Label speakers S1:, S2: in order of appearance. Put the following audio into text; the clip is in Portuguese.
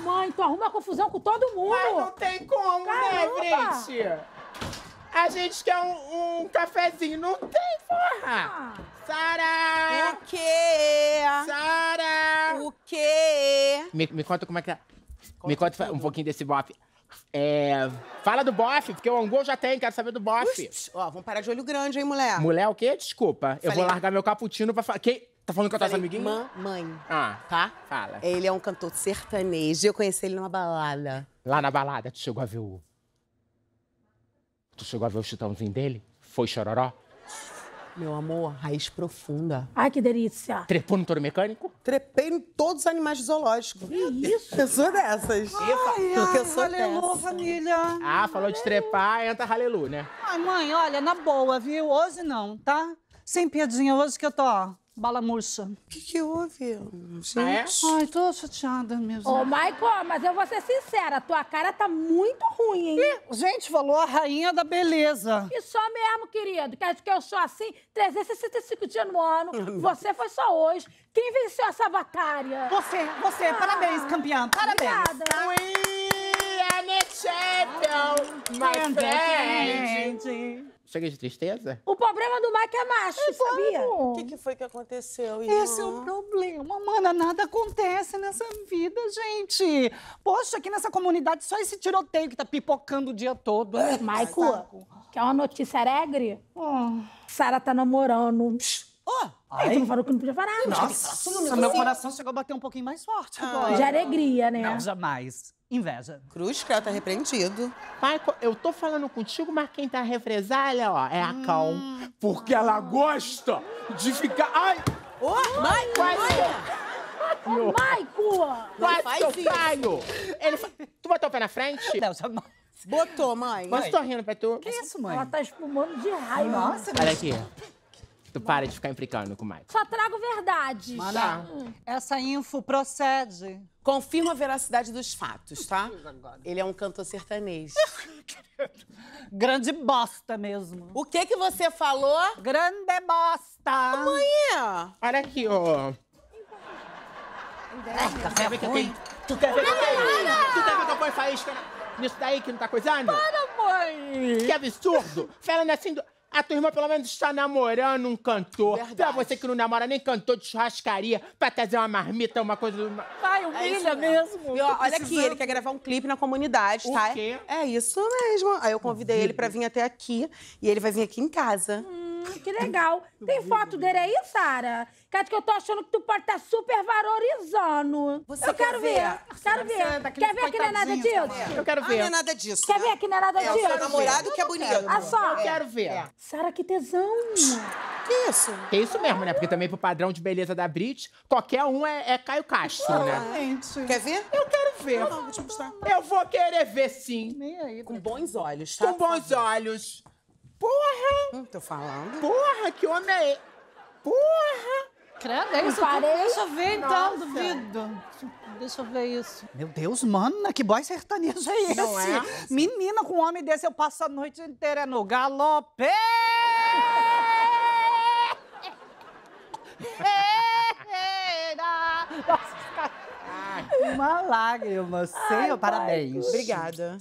S1: mãe. Tu arruma confusão com todo mundo. Mas não tem como, né, Caramba. né, Brit? A gente quer um, um cafezinho. Não tem, porra! Ah. Sara! O quê? Sara! O quê? Me, me, conta como é que tá. Conta me conta tudo. um pouquinho desse bofe. É, fala do bofe, porque o Angol já tem, quero saber do bofe. Ó, vamos parar de olho grande, hein, mulher? Mulher o quê? Desculpa. Falei. Eu vou largar meu cappuccino pra falar. Tá falando com eu tava amiguinha? mãe Ah. Tá? Fala. Ele é um cantor sertanejo. Eu conheci ele numa balada. Lá na balada, tu chegou a ver o. Tu chegou a ver o chutãozinho dele? Foi chororó? Meu amor, raiz profunda. Ai, que delícia. Trepou no touro mecânico? Trepei em todos os animais zoológicos. Que isso? Eu sou dessas. Ai, ai, eu sou aleluia, dessa. família. Ah, falou de trepar, entra ralelu, né? Ai, mãe, olha, na boa, viu? Hoje não, tá? Sem piadinha hoje que eu tô, ó, murcha. O que, que houve? Gente. Ah, é? Ai, tô chateada mesmo. Ô, Maicon, mas eu vou ser sincera, tua cara tá muito ruim, hein? Ih, gente, falou a rainha da beleza. E só mesmo, querido. Quer dizer que eu sou assim 365 dias no ano. Você foi só hoje. Quem venceu essa batalha? Você, você. Ah. Parabéns, campeã. Parabéns. Obrigada. We are the champion, my friend. Chega de tristeza? O problema do Mike é macho, é, sabia? O que, que, foi que aconteceu, irmã? Esse é o problema, mana. Nada acontece nessa vida, gente. Poxa, aqui nessa comunidade só esse tiroteio que tá pipocando o dia todo. É, Maicon, quer uma notícia alegre? Oh. Sara tá namorando. Oh! É, ai tu não falou que não podia parar. Nossa, Nossa meu coração chegou a bater um pouquinho mais forte ah. agora. De alegria, né? Não, jamais. Inveja. Cruz, cara, tá repreendido. Pai, eu tô falando contigo, mas quem tá refresalha, ó, é a hum. Cal. Porque ela gosta de ficar... Ai! Ô, oh, mãe! Quase... Ô, Maico! Quase Caio! Ele fa... Tu botou o pé na frente? Não, Botou, mãe. Mas mãe. tô rindo pra tu. Que isso, mãe? Ela tá espumando de raiva. Nossa, Olha aqui. Tu para de ficar implicando com o Mike. Só trago verdades. tá. essa info procede. Confirma a veracidade dos fatos, tá? Ele é um cantor sertanejo. Grande bosta mesmo. O que que você falou? Grande bosta. Mãe! É. Olha aqui, ó. É, café que eu tenho... Tu quer ver que eu tenho? Tu quer ver que eu ponho faísca né? nisso daí que não tá coisando? Para, mãe! Que absurdo! Fala assim... Do... A tua irmã pelo menos está namorando um cantor. Verdade. Pra você que não namora nem cantor de churrascaria, pra trazer uma marmita, uma coisa... Vai, é humilha é mesmo. E, ó, olha aqui, ele quer gravar um clipe na comunidade, o tá? O quê? É isso mesmo. Aí eu convidei ele pra vir até aqui e ele vai vir aqui em casa. Hum. Uhum, que legal. Tem foto dele aí, Sara? Cara que eu tô achando que tu pode estar tá super valorizando. Você eu quero ver. Quero ver. Quer ver, quer ver que não é nada disso? Eu quero ver. Ah, não é nada disso. Quer né? ver que não é nada é, disso? É o namorado que é bonito. Olha ah, só. Eu quero ver. É. Sara, que tesão. Que isso? Que isso mesmo, né? Porque também pro padrão de beleza da Brit, qualquer um é, é Caio Castro, ah, né? Gente. Quer ver? Eu quero ver. Não, não, vou te mostrar. Eu vou querer ver, sim. Nem aí. Com né? bons olhos, tá? Com bons olhos. Porra! Hum, tô falando. Porra, que homem é Porra! Credo, é isso? Parei. Deixa eu ver então, Nossa. duvido. Deixa eu ver isso. Meu Deus, mana, que boy sertanejo é esse? Não é? Menina, com um homem desse eu passo a noite inteira no galope! Nossa, Uma lágrima, Senhor, parabéns. Obrigada.